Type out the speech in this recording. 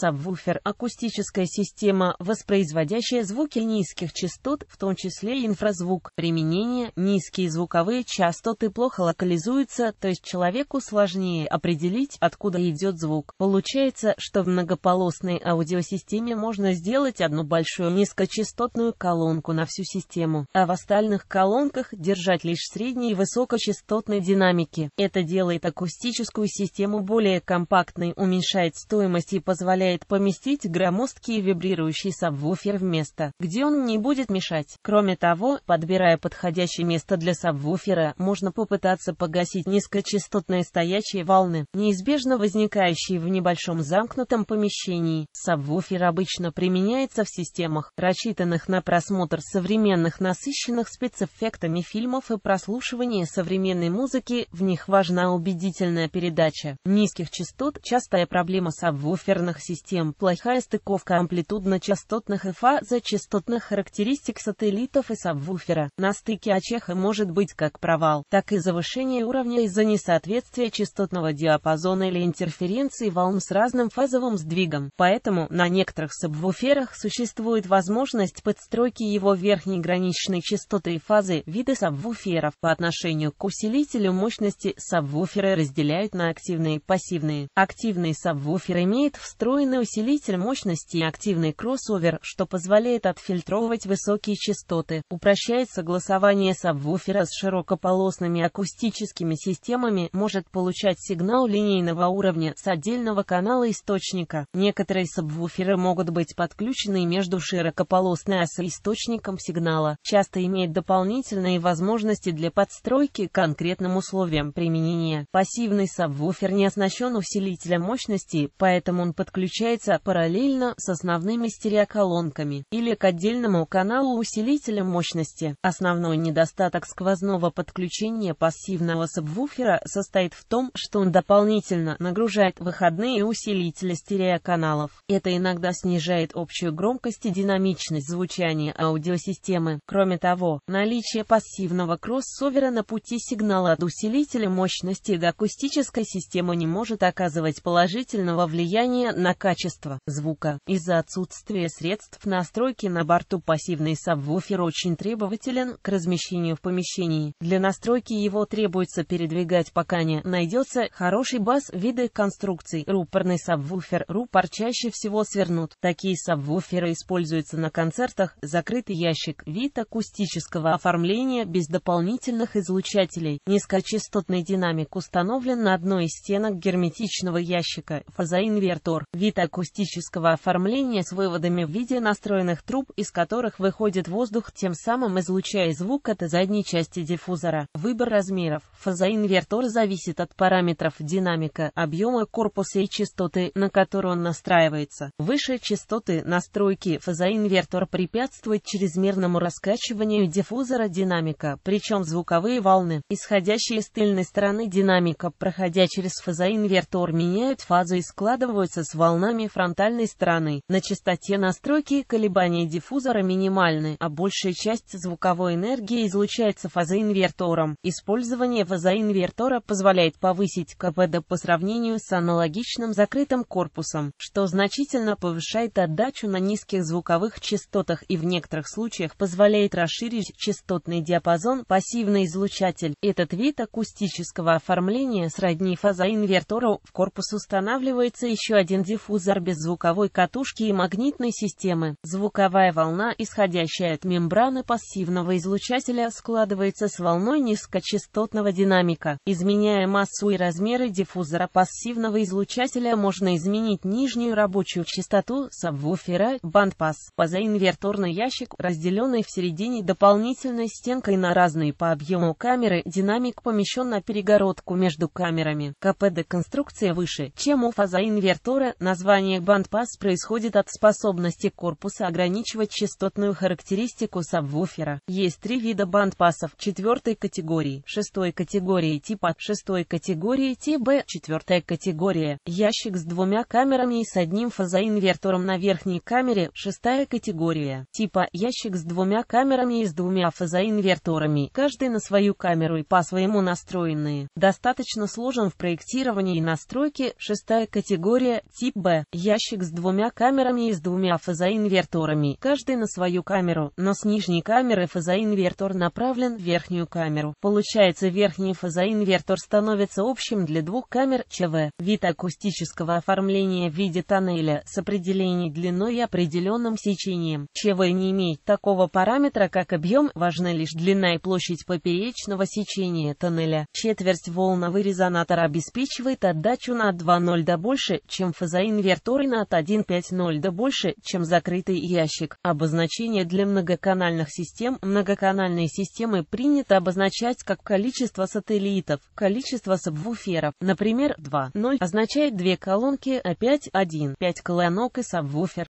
Сабвуфер – акустическая система, воспроизводящая звуки низких частот, в том числе инфразвук. Применение – низкие звуковые частоты плохо локализуются, то есть человеку сложнее определить, откуда идет звук. Получается, что в многополосной аудиосистеме можно сделать одну большую низкочастотную колонку на всю систему, а в остальных колонках держать лишь средние и высокочастотные динамики. Это делает акустическую систему более компактной, уменьшает стоимость и позволяет позволяет поместить громоздкий вибрирующий сабвуфер в место, где он не будет мешать. Кроме того, подбирая подходящее место для сабвуфера, можно попытаться погасить низкочастотные стоячие волны, неизбежно возникающие в небольшом замкнутом помещении. Сабвуфер обычно применяется в системах, рассчитанных на просмотр современных насыщенных спецэффектами фильмов и прослушивание современной музыки, в них важна убедительная передача низких частот, частая проблема сабвуферных систем систем. Плохая стыковка амплитудно-частотных и фазочастотных характеристик сателлитов и сабвуфера. На стыке ачеха может быть как провал, так и завышение уровня из-за несоответствия частотного диапазона или интерференции волн с разным фазовым сдвигом. Поэтому на некоторых сабвуферах существует возможность подстройки его верхней граничной частоты и фазы виды сабвуферов. По отношению к усилителю мощности сабвуферы разделяют на активные и пассивные. Активный сабвуфер имеет встроенный Двойной усилитель мощности и активный кроссовер, что позволяет отфильтровывать высокие частоты, упрощает согласование сабвуфера с широкополосными акустическими системами, может получать сигнал линейного уровня с отдельного канала источника. Некоторые сабвуферы могут быть подключены между широкополосной осой источником сигнала, часто имеют дополнительные возможности для подстройки к конкретным условиям применения. Пассивный сабвуфер не оснащен усилителем мощности, поэтому он подключен подключается параллельно с основными стереоколонками или к отдельному каналу усилителя мощности. Основной недостаток сквозного подключения пассивного сабвуфера состоит в том, что он дополнительно нагружает выходные усилители стереоканалов. Это иногда снижает общую громкость и динамичность звучания аудиосистемы. Кроме того, наличие пассивного кроссовера на пути сигнала от усилителя мощности до акустической системы не может оказывать положительного влияния на качество звука. Из-за отсутствия средств настройки на борту пассивный сабвуфер очень требователен к размещению в помещении. Для настройки его требуется передвигать пока не найдется хороший бас виды конструкций. Рупорный сабвуфер рупор чаще всего свернут. Такие сабвуферы используются на концертах, закрытый ящик, вид акустического оформления без дополнительных излучателей. Низкочастотный динамик установлен на одной из стенок герметичного ящика, фазоинвертор, вид вид акустического оформления с выводами в виде настроенных труб, из которых выходит воздух, тем самым излучая звук от задней части диффузора. Выбор размеров фазоинвертора зависит от параметров динамика, объема корпуса и частоты, на которую он настраивается. Выше частоты настройки фазоинвертор препятствует чрезмерному раскачиванию диффузора динамика, причем звуковые волны, исходящие с тыльной стороны динамика, проходя через фазоинвертор, меняют фазу и складываются с волнами волнами фронтальной стороны. На частоте настройки колебания диффузора минимальны, а большая часть звуковой энергии излучается фазоинвертором. Использование фазоинвертора позволяет повысить КПД по сравнению с аналогичным закрытым корпусом, что значительно повышает отдачу на низких звуковых частотах и в некоторых случаях позволяет расширить частотный диапазон пассивный излучатель. Этот вид акустического оформления сродни фазоинвертору в корпус устанавливается еще один диффузор диффузор без звуковой катушки и магнитной системы. Звуковая волна, исходящая от мембраны пассивного излучателя, складывается с волной низкочастотного динамика. Изменяя массу и размеры диффузора пассивного излучателя, можно изменить нижнюю рабочую частоту сабвуфера, бандпасс, позаинверторный ящик, разделенный в середине дополнительной стенкой на разные по объему камеры, динамик помещен на перегородку между камерами. КПД конструкция выше, чем у фазоинвертора, название название бандпас происходит от способности корпуса ограничивать частотную характеристику сабвуфера. Есть три вида бандпасов четвертой категории, шестой категории типа, шестой категории Б, четвертая категория, ящик с двумя камерами и с одним фазоинвертором на верхней камере, шестая категория типа, ящик с двумя камерами и с двумя фазоинверторами, каждый на свою камеру и по-своему настроенные. Достаточно сложен в проектировании и настройке, шестая категория, тип Б ящик с двумя камерами и с двумя фазоинверторами, каждый на свою камеру, но с нижней камеры фазоинвертор направлен в верхнюю камеру. Получается верхний фазоинвертор становится общим для двух камер ЧВ. Вид акустического оформления в виде тоннеля с определенной длиной и определенным сечением. ЧВ не имеет такого параметра, как объем, важна лишь длина и площадь поперечного сечения тоннеля. Четверть волновый резонатор обеспечивает отдачу на 2,0 до больше, чем фазоинвертор на от 1.5.0 да больше, чем закрытый ящик. Обозначение для многоканальных систем многоканальные системы принято обозначать как количество сателлитов, количество сабвуферов, например, 2.0 означает две колонки, а 5.1 – 5 колонок и сабвуфер.